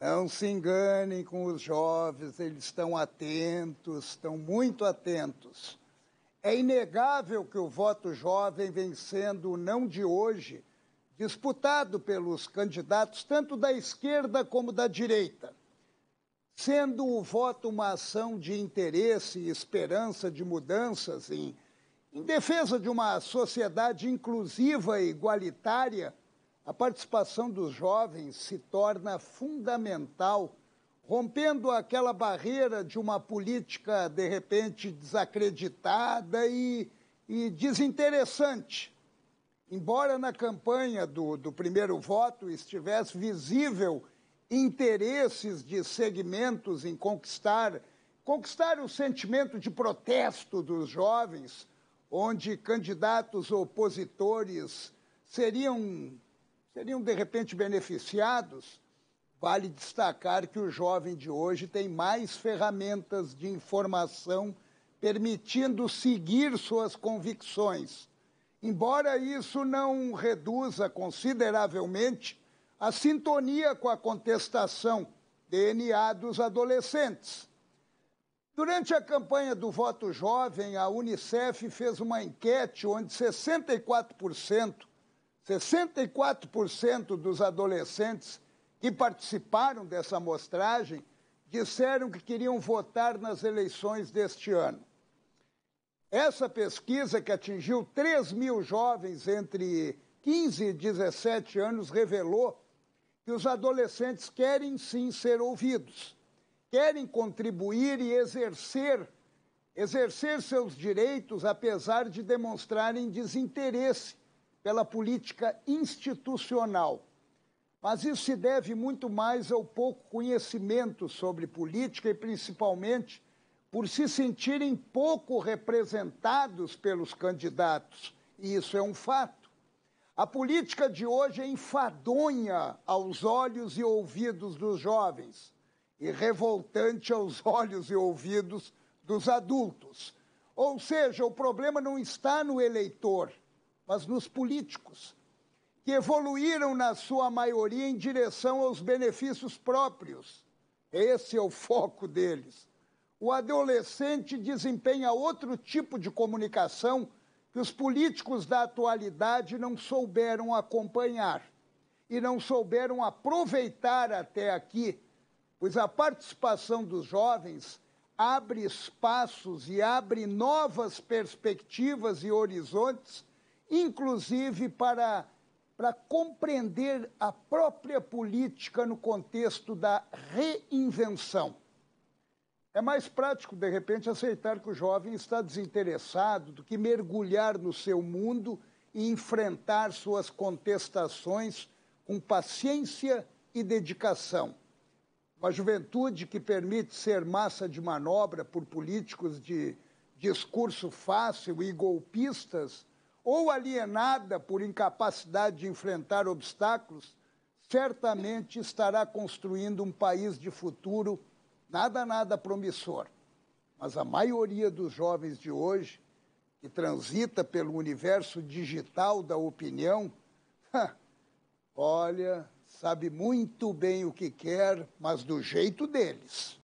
Não se enganem com os jovens, eles estão atentos, estão muito atentos. É inegável que o voto jovem vem sendo, não de hoje, disputado pelos candidatos tanto da esquerda como da direita. Sendo o voto uma ação de interesse e esperança de mudanças em, em defesa de uma sociedade inclusiva e igualitária, a participação dos jovens se torna fundamental, rompendo aquela barreira de uma política, de repente, desacreditada e, e desinteressante. Embora na campanha do, do primeiro voto estivesse visível interesses de segmentos em conquistar, conquistar o sentimento de protesto dos jovens, onde candidatos opositores seriam seriam, de repente, beneficiados, vale destacar que o jovem de hoje tem mais ferramentas de informação permitindo seguir suas convicções. Embora isso não reduza consideravelmente a sintonia com a contestação DNA dos adolescentes. Durante a campanha do voto jovem, a Unicef fez uma enquete onde 64% 64% dos adolescentes que participaram dessa amostragem disseram que queriam votar nas eleições deste ano. Essa pesquisa, que atingiu 3 mil jovens entre 15 e 17 anos, revelou que os adolescentes querem sim ser ouvidos, querem contribuir e exercer, exercer seus direitos, apesar de demonstrarem desinteresse pela política institucional. Mas isso se deve muito mais ao pouco conhecimento sobre política e, principalmente, por se sentirem pouco representados pelos candidatos. E isso é um fato. A política de hoje é enfadonha aos olhos e ouvidos dos jovens e revoltante aos olhos e ouvidos dos adultos. Ou seja, o problema não está no eleitor mas nos políticos, que evoluíram na sua maioria em direção aos benefícios próprios. Esse é o foco deles. O adolescente desempenha outro tipo de comunicação que os políticos da atualidade não souberam acompanhar e não souberam aproveitar até aqui, pois a participação dos jovens abre espaços e abre novas perspectivas e horizontes inclusive para, para compreender a própria política no contexto da reinvenção. É mais prático, de repente, aceitar que o jovem está desinteressado do que mergulhar no seu mundo e enfrentar suas contestações com paciência e dedicação. Uma juventude que permite ser massa de manobra por políticos de discurso fácil e golpistas ou alienada por incapacidade de enfrentar obstáculos, certamente estará construindo um país de futuro nada, nada promissor. Mas a maioria dos jovens de hoje, que transita pelo universo digital da opinião, olha, sabe muito bem o que quer, mas do jeito deles.